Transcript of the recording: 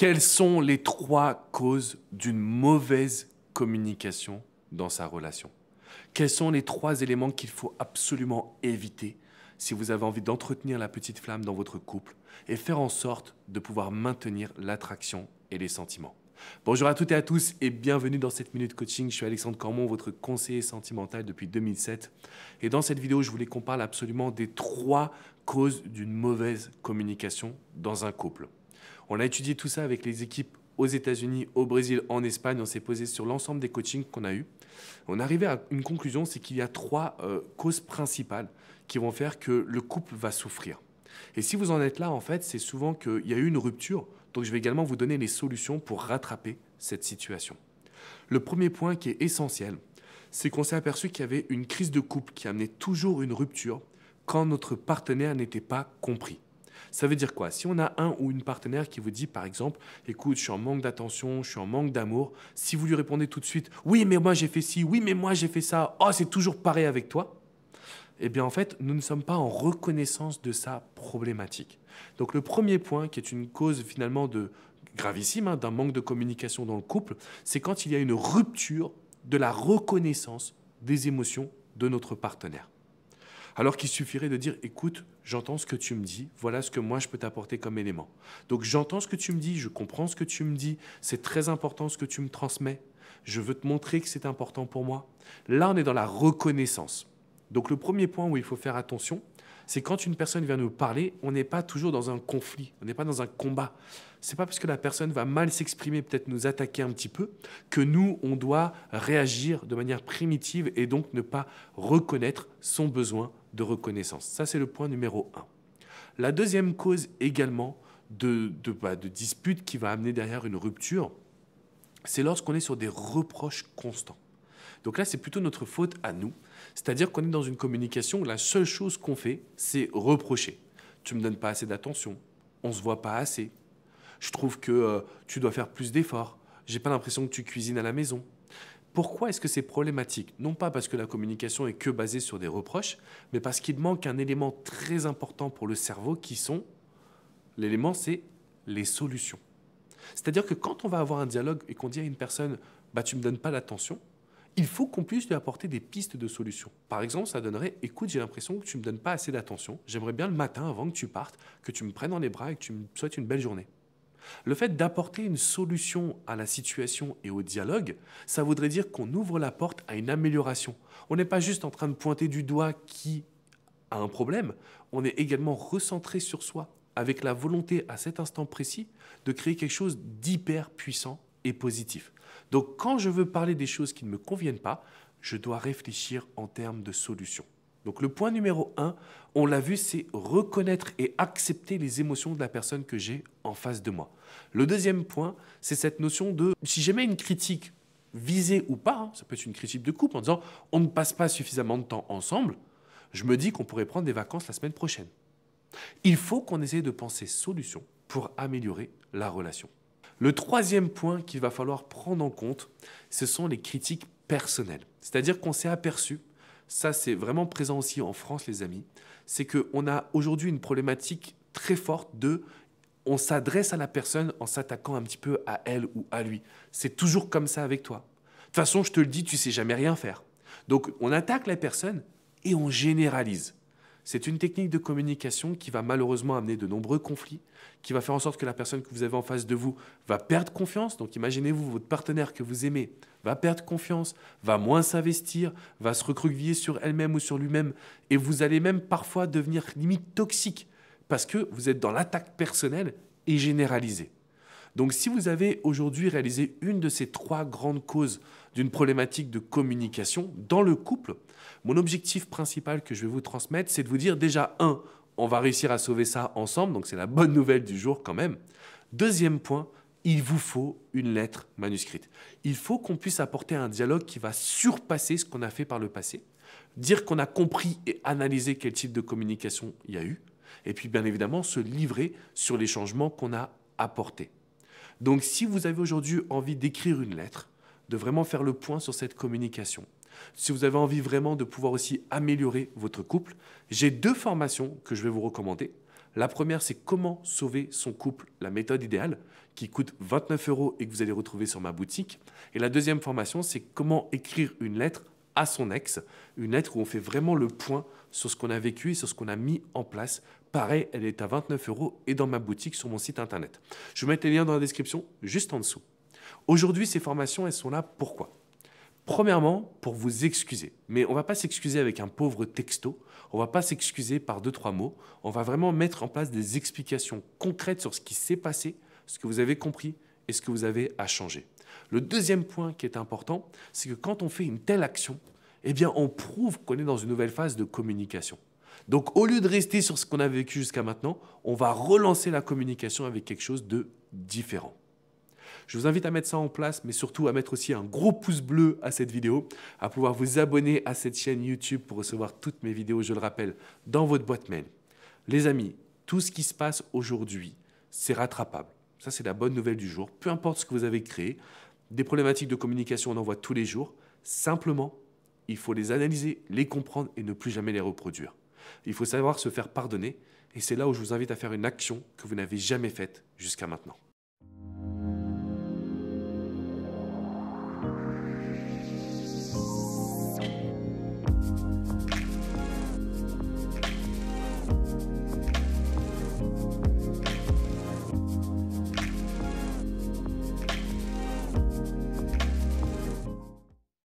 Quelles sont les trois causes d'une mauvaise communication dans sa relation Quels sont les trois éléments qu'il faut absolument éviter si vous avez envie d'entretenir la petite flamme dans votre couple et faire en sorte de pouvoir maintenir l'attraction et les sentiments Bonjour à toutes et à tous et bienvenue dans cette minute coaching. Je suis Alexandre Cormont, votre conseiller sentimental depuis 2007. Et dans cette vidéo, je voulais qu'on parle absolument des trois causes d'une mauvaise communication dans un couple. On a étudié tout ça avec les équipes aux États-Unis, au Brésil, en Espagne. On s'est posé sur l'ensemble des coachings qu'on a eus. On est arrivé à une conclusion, c'est qu'il y a trois euh, causes principales qui vont faire que le couple va souffrir. Et si vous en êtes là, en fait, c'est souvent qu'il y a eu une rupture. Donc je vais également vous donner les solutions pour rattraper cette situation. Le premier point qui est essentiel, c'est qu'on s'est aperçu qu'il y avait une crise de couple qui amenait toujours une rupture quand notre partenaire n'était pas compris. Ça veut dire quoi Si on a un ou une partenaire qui vous dit par exemple, écoute, je suis en manque d'attention, je suis en manque d'amour, si vous lui répondez tout de suite, oui mais moi j'ai fait ci, oui mais moi j'ai fait ça, oh c'est toujours pareil avec toi, eh bien en fait, nous ne sommes pas en reconnaissance de sa problématique. Donc le premier point, qui est une cause finalement de gravissime, hein, d'un manque de communication dans le couple, c'est quand il y a une rupture de la reconnaissance des émotions de notre partenaire. Alors qu'il suffirait de dire, écoute, j'entends ce que tu me dis, voilà ce que moi je peux t'apporter comme élément. Donc j'entends ce que tu me dis, je comprends ce que tu me dis, c'est très important ce que tu me transmets, je veux te montrer que c'est important pour moi. Là, on est dans la reconnaissance. Donc le premier point où il faut faire attention, c'est quand une personne vient nous parler, on n'est pas toujours dans un conflit, on n'est pas dans un combat. Ce n'est pas parce que la personne va mal s'exprimer, peut-être nous attaquer un petit peu, que nous, on doit réagir de manière primitive et donc ne pas reconnaître son besoin de reconnaissance. Ça, c'est le point numéro un. La deuxième cause également de, de, bah, de dispute qui va amener derrière une rupture, c'est lorsqu'on est sur des reproches constants. Donc là, c'est plutôt notre faute à nous. C'est-à-dire qu'on est dans une communication où la seule chose qu'on fait, c'est reprocher. Tu me donnes pas assez d'attention. On ne se voit pas assez. Je trouve que euh, tu dois faire plus d'efforts. J'ai pas l'impression que tu cuisines à la maison. Pourquoi est-ce que c'est problématique Non pas parce que la communication est que basée sur des reproches, mais parce qu'il manque un élément très important pour le cerveau qui sont, l'élément c'est les solutions. C'est-à-dire que quand on va avoir un dialogue et qu'on dit à une personne, bah tu me donnes pas l'attention, il faut qu'on puisse lui apporter des pistes de solutions. Par exemple, ça donnerait écoute, j'ai l'impression que tu me donnes pas assez d'attention. J'aimerais bien le matin, avant que tu partes, que tu me prennes dans les bras et que tu me souhaites une belle journée. Le fait d'apporter une solution à la situation et au dialogue, ça voudrait dire qu'on ouvre la porte à une amélioration. On n'est pas juste en train de pointer du doigt qui a un problème, on est également recentré sur soi, avec la volonté à cet instant précis de créer quelque chose d'hyper puissant et positif. Donc quand je veux parler des choses qui ne me conviennent pas, je dois réfléchir en termes de solutions. Donc le point numéro un, on l'a vu, c'est reconnaître et accepter les émotions de la personne que j'ai en face de moi. Le deuxième point, c'est cette notion de si j'émets une critique visée ou pas, hein, ça peut être une critique de couple en disant on ne passe pas suffisamment de temps ensemble, je me dis qu'on pourrait prendre des vacances la semaine prochaine. Il faut qu'on essaye de penser solution pour améliorer la relation. Le troisième point qu'il va falloir prendre en compte, ce sont les critiques personnelles. C'est-à-dire qu'on s'est aperçu ça c'est vraiment présent aussi en France les amis, c'est qu'on a aujourd'hui une problématique très forte de on s'adresse à la personne en s'attaquant un petit peu à elle ou à lui. C'est toujours comme ça avec toi. De toute façon, je te le dis, tu sais jamais rien faire. Donc on attaque la personne et on généralise. C'est une technique de communication qui va malheureusement amener de nombreux conflits, qui va faire en sorte que la personne que vous avez en face de vous va perdre confiance. Donc imaginez-vous, votre partenaire que vous aimez va perdre confiance, va moins s'investir, va se recroqueviller sur elle-même ou sur lui-même, et vous allez même parfois devenir limite toxique, parce que vous êtes dans l'attaque personnelle et généralisée. Donc si vous avez aujourd'hui réalisé une de ces trois grandes causes d'une problématique de communication dans le couple, mon objectif principal que je vais vous transmettre, c'est de vous dire déjà, un, on va réussir à sauver ça ensemble, donc c'est la bonne nouvelle du jour quand même. Deuxième point, il vous faut une lettre manuscrite. Il faut qu'on puisse apporter un dialogue qui va surpasser ce qu'on a fait par le passé, dire qu'on a compris et analysé quel type de communication il y a eu, et puis bien évidemment se livrer sur les changements qu'on a apportés. Donc si vous avez aujourd'hui envie d'écrire une lettre, de vraiment faire le point sur cette communication, si vous avez envie vraiment de pouvoir aussi améliorer votre couple, j'ai deux formations que je vais vous recommander. La première, c'est comment sauver son couple, la méthode idéale, qui coûte 29 euros et que vous allez retrouver sur ma boutique. Et la deuxième formation, c'est comment écrire une lettre à son ex, une lettre où on fait vraiment le point sur ce qu'on a vécu et sur ce qu'on a mis en place. Pareil, elle est à 29 euros et dans ma boutique sur mon site internet. Je vous mets les liens dans la description juste en dessous. Aujourd'hui, ces formations, elles sont là pourquoi Premièrement, pour vous excuser. Mais on ne va pas s'excuser avec un pauvre texto, on ne va pas s'excuser par deux, trois mots, on va vraiment mettre en place des explications concrètes sur ce qui s'est passé, ce que vous avez compris et ce que vous avez à changer. Le deuxième point qui est important, c'est que quand on fait une telle action, eh bien, on prouve qu'on est dans une nouvelle phase de communication. Donc, au lieu de rester sur ce qu'on a vécu jusqu'à maintenant, on va relancer la communication avec quelque chose de différent. Je vous invite à mettre ça en place, mais surtout à mettre aussi un gros pouce bleu à cette vidéo, à pouvoir vous abonner à cette chaîne YouTube pour recevoir toutes mes vidéos, je le rappelle, dans votre boîte mail. Les amis, tout ce qui se passe aujourd'hui, c'est rattrapable. Ça, c'est la bonne nouvelle du jour. Peu importe ce que vous avez créé, des problématiques de communication, on en voit tous les jours. Simplement, il faut les analyser, les comprendre et ne plus jamais les reproduire. Il faut savoir se faire pardonner et c'est là où je vous invite à faire une action que vous n'avez jamais faite jusqu'à maintenant.